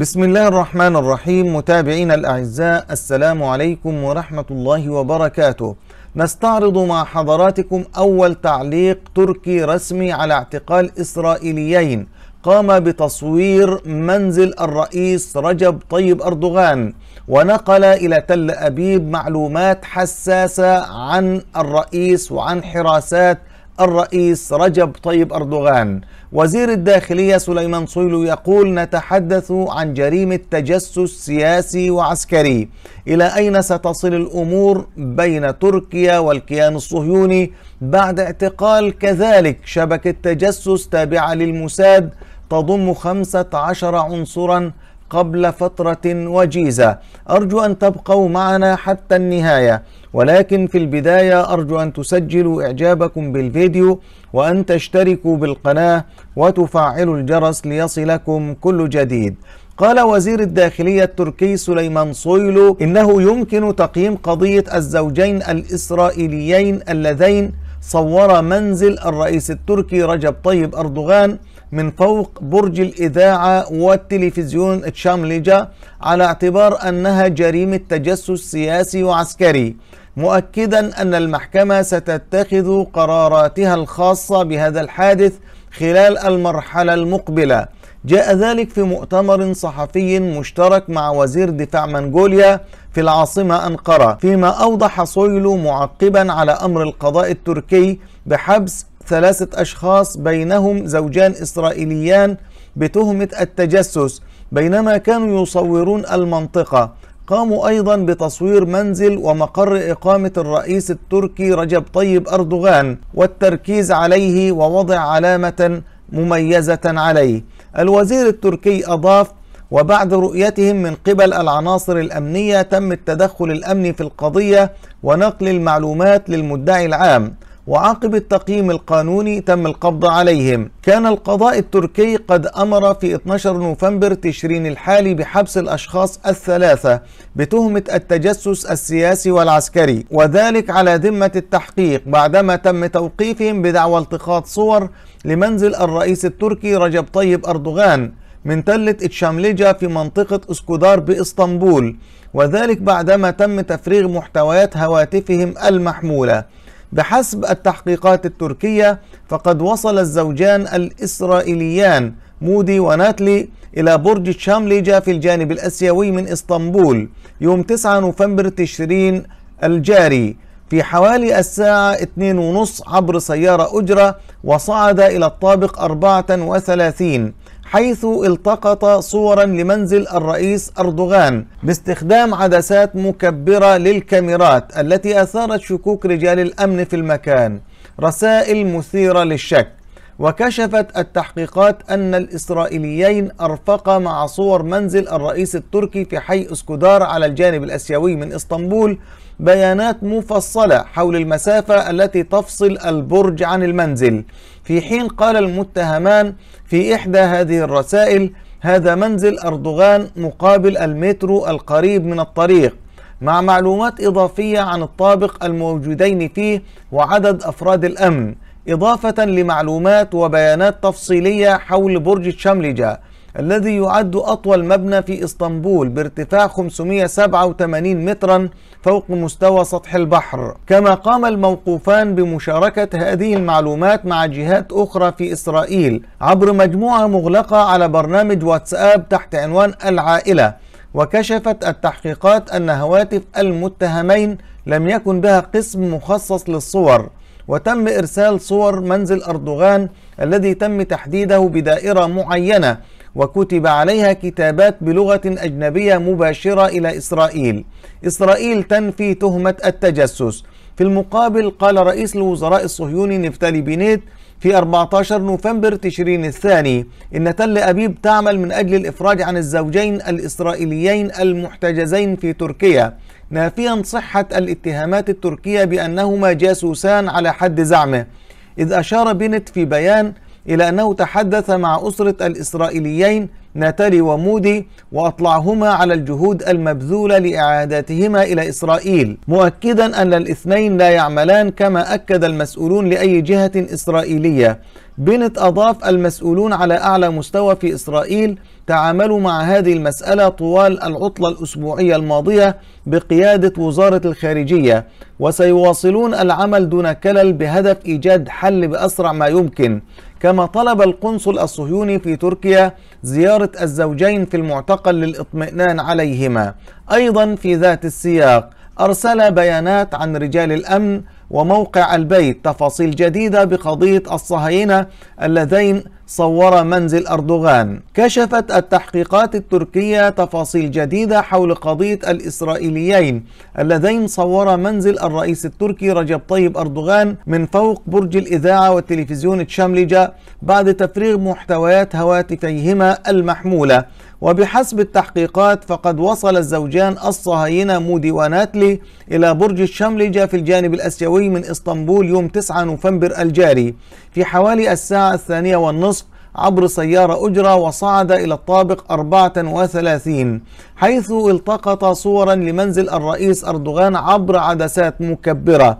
بسم الله الرحمن الرحيم متابعينا الأعزاء السلام عليكم ورحمة الله وبركاته نستعرض مع حضراتكم أول تعليق تركي رسمي على اعتقال إسرائيليين قام بتصوير منزل الرئيس رجب طيب أردوغان ونقل إلى تل أبيب معلومات حساسة عن الرئيس وعن حراسات الرئيس رجب طيب أردوغان وزير الداخلية سليمان صويلو يقول نتحدث عن جريمة تجسس سياسي وعسكري إلى أين ستصل الأمور بين تركيا والكيان الصهيوني بعد اعتقال كذلك شبكة تجسس تابعة للموساد تضم 15 عنصرا قبل فترة وجيزة أرجو أن تبقوا معنا حتى النهاية ولكن في البداية أرجو أن تسجلوا إعجابكم بالفيديو وأن تشتركوا بالقناة وتفعلوا الجرس ليصلكم كل جديد قال وزير الداخلية التركي سليمان صويلو إنه يمكن تقييم قضية الزوجين الإسرائيليين اللذين صورا منزل الرئيس التركي رجب طيب أردوغان من فوق برج الإذاعة والتلفزيون تشامليجا على اعتبار أنها جريمة تجسس سياسي وعسكري مؤكدا أن المحكمة ستتخذ قراراتها الخاصة بهذا الحادث خلال المرحلة المقبلة جاء ذلك في مؤتمر صحفي مشترك مع وزير دفاع منغوليا في العاصمة أنقرة فيما أوضح صويلو معقبا على أمر القضاء التركي بحبس ثلاثة أشخاص بينهم زوجان إسرائيليان بتهمة التجسس بينما كانوا يصورون المنطقة قاموا أيضا بتصوير منزل ومقر إقامة الرئيس التركي رجب طيب أردوغان والتركيز عليه ووضع علامة مميزة عليه الوزير التركي أضاف وبعد رؤيتهم من قبل العناصر الأمنية تم التدخل الأمني في القضية ونقل المعلومات للمدعي العام وعقب التقييم القانوني تم القبض عليهم كان القضاء التركي قد أمر في 12 نوفمبر تشرين الحالي بحبس الأشخاص الثلاثة بتهمة التجسس السياسي والعسكري وذلك على ذمة التحقيق بعدما تم توقيفهم بدعوى التقاط صور لمنزل الرئيس التركي رجب طيب أردوغان من تلة إتشامليجا في منطقة اسكودار بإسطنبول وذلك بعدما تم تفريغ محتويات هواتفهم المحمولة بحسب التحقيقات التركية فقد وصل الزوجان الإسرائيليان مودي وناتلي إلى برج شامليجا في الجانب الأسيوي من إسطنبول يوم 9 نوفمبر تشرين الجاري في حوالي الساعة 2:30 عبر سيارة أجرة وصعد إلى الطابق 34 حيث التقط صورا لمنزل الرئيس أردوغان باستخدام عدسات مكبرة للكاميرات التي أثارت شكوك رجال الأمن في المكان رسائل مثيرة للشك وكشفت التحقيقات أن الإسرائيليين أرفقا مع صور منزل الرئيس التركي في حي أسكودار على الجانب الأسيوي من إسطنبول بيانات مفصلة حول المسافة التي تفصل البرج عن المنزل في حين قال المتهمان في إحدى هذه الرسائل هذا منزل أردوغان مقابل المترو القريب من الطريق مع معلومات إضافية عن الطابق الموجودين فيه وعدد أفراد الأمن إضافة لمعلومات وبيانات تفصيلية حول برج شملجة الذي يعد أطول مبنى في إسطنبول بارتفاع 587 مترا فوق مستوى سطح البحر كما قام الموقوفان بمشاركة هذه المعلومات مع جهات أخرى في إسرائيل عبر مجموعة مغلقة على برنامج واتساب تحت عنوان العائلة وكشفت التحقيقات أن هواتف المتهمين لم يكن بها قسم مخصص للصور وتم إرسال صور منزل أردوغان الذي تم تحديده بدائرة معينة وكتب عليها كتابات بلغة أجنبية مباشرة إلى إسرائيل إسرائيل تنفي تهمة التجسس في المقابل قال رئيس الوزراء الصهيوني نفتالي بينيت في 14 نوفمبر تشرين الثاني إن تل أبيب تعمل من أجل الإفراج عن الزوجين الإسرائيليين المحتجزين في تركيا نافيا صحة الاتهامات التركية بأنهما جاسوسان على حد زعمه إذ أشار بنت في بيان إلى أنه تحدث مع أسرة الإسرائيليين ناتالي ومودي وأطلعهما على الجهود المبذولة لإعادتهما إلى إسرائيل مؤكدا أن الاثنين لا يعملان كما أكد المسؤولون لأي جهة إسرائيلية بنت أضاف المسؤولون على أعلى مستوى في إسرائيل تعاملوا مع هذه المسألة طوال العطلة الأسبوعية الماضية بقيادة وزارة الخارجية وسيواصلون العمل دون كلل بهدف إيجاد حل بأسرع ما يمكن كما طلب القنصل الصهيوني في تركيا زيارة الزوجين في المعتقل للإطمئنان عليهما أيضا في ذات السياق أرسل بيانات عن رجال الأمن وموقع البيت تفاصيل جديدة بقضية الصهاينة اللذين صور منزل أردوغان كشفت التحقيقات التركية تفاصيل جديدة حول قضية الإسرائيليين اللذين صورا منزل الرئيس التركي رجب طيب أردوغان من فوق برج الإذاعة والتلفزيون الشاملجة بعد تفريغ محتويات هواتفيهما المحمولة وبحسب التحقيقات فقد وصل الزوجان الصهاينة مودي وناتلي إلى برج الشملجة في الجانب الأسيوي من إسطنبول يوم 9 نوفمبر الجاري في حوالي الساعة الثانية والنصف عبر سيارة أجرة وصعد إلى الطابق 34 حيث التقط صورا لمنزل الرئيس أردوغان عبر عدسات مكبرة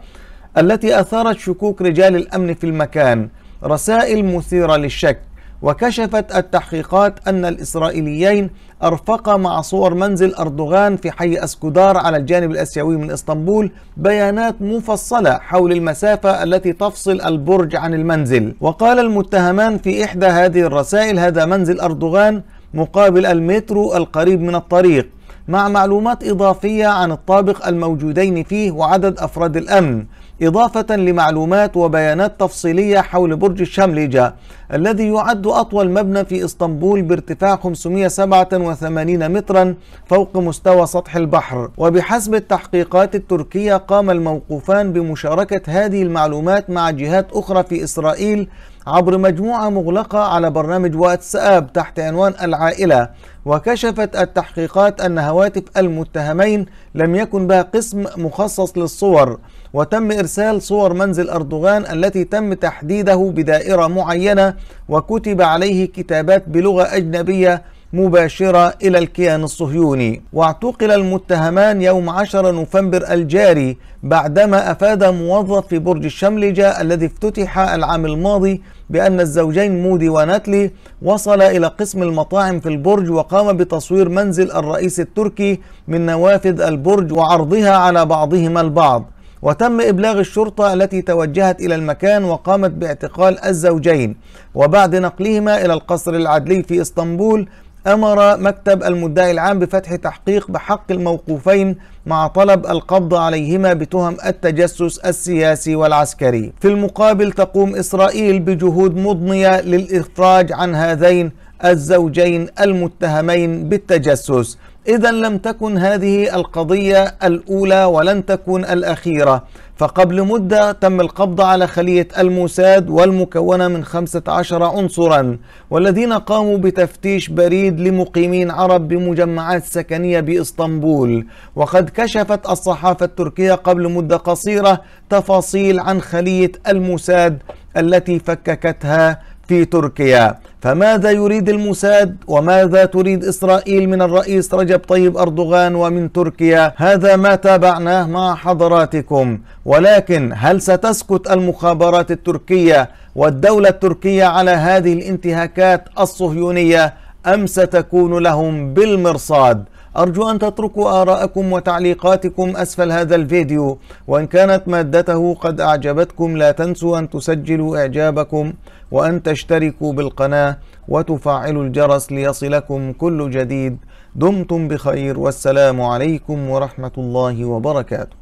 التي أثارت شكوك رجال الأمن في المكان رسائل مثيرة للشك وكشفت التحقيقات أن الإسرائيليين أرفقا مع صور منزل أردوغان في حي أسكودار على الجانب الأسيوي من إسطنبول بيانات مفصلة حول المسافة التي تفصل البرج عن المنزل وقال المتهمان في إحدى هذه الرسائل هذا منزل أردوغان مقابل المترو القريب من الطريق مع معلومات إضافية عن الطابق الموجودين فيه وعدد أفراد الأمن إضافة لمعلومات وبيانات تفصيلية حول برج الشملجة الذي يعد أطول مبنى في إسطنبول بارتفاع 587 مترا فوق مستوى سطح البحر وبحسب التحقيقات التركية قام الموقوفان بمشاركة هذه المعلومات مع جهات أخرى في إسرائيل عبر مجموعة مغلقة على برنامج واتساب تحت عنوان العائلة وكشفت التحقيقات أن هواتف المتهمين لم يكن بها قسم مخصص للصور وتم إرسال صور منزل أردوغان التي تم تحديده بدائرة معينة وكتب عليه كتابات بلغة أجنبية مباشرة إلى الكيان الصهيوني واعتقل المتهمان يوم 10 نوفمبر الجاري بعدما أفاد موظف في برج الشملجة الذي افتتح العام الماضي بأن الزوجين مودي وناتلي وصل إلى قسم المطاعم في البرج وقام بتصوير منزل الرئيس التركي من نوافذ البرج وعرضها على بعضهما البعض وتم إبلاغ الشرطة التي توجهت إلى المكان وقامت باعتقال الزوجين وبعد نقلهما إلى القصر العدلي في إسطنبول أمر مكتب المدعي العام بفتح تحقيق بحق الموقوفين مع طلب القبض عليهما بتهم التجسس السياسي والعسكري في المقابل تقوم إسرائيل بجهود مضنية للإخراج عن هذين الزوجين المتهمين بالتجسس إذا لم تكن هذه القضية الأولى ولن تكون الأخيرة فقبل مدة تم القبض على خلية الموساد والمكونة من 15 عنصرا والذين قاموا بتفتيش بريد لمقيمين عرب بمجمعات سكنية بإسطنبول وقد كشفت الصحافة التركية قبل مدة قصيرة تفاصيل عن خلية الموساد التي فككتها في تركيا فماذا يريد الموساد وماذا تريد إسرائيل من الرئيس رجب طيب أردوغان ومن تركيا هذا ما تابعناه مع حضراتكم ولكن هل ستسكت المخابرات التركية والدولة التركية على هذه الانتهاكات الصهيونية أم ستكون لهم بالمرصاد أرجو أن تتركوا آراءكم وتعليقاتكم أسفل هذا الفيديو وإن كانت مادته قد أعجبتكم لا تنسوا أن تسجلوا إعجابكم وأن تشتركوا بالقناة وتفعلوا الجرس ليصلكم كل جديد دمتم بخير والسلام عليكم ورحمة الله وبركاته